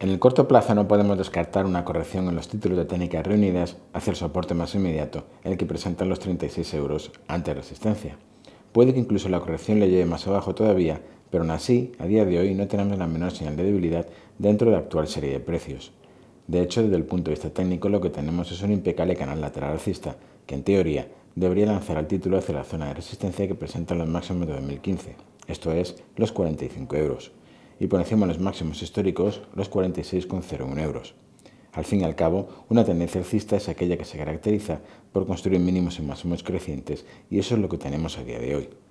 En el corto plazo no podemos descartar una corrección en los títulos de técnicas reunidas hacia el soporte más inmediato, el que presentan los 36 euros ante resistencia. Puede que incluso la corrección le lleve más abajo todavía, pero aún así, a día de hoy no tenemos la menor señal de debilidad dentro de la actual serie de precios. De hecho, desde el punto de vista técnico, lo que tenemos es un impecable canal lateral alcista, que en teoría debería lanzar al título hacia la zona de resistencia que presenta los máximos de 2015, esto es, los 45 euros y por encima los máximos históricos, los 46,01 euros. Al fin y al cabo, una tendencia alcista es aquella que se caracteriza por construir mínimos y máximos crecientes y eso es lo que tenemos a día de hoy.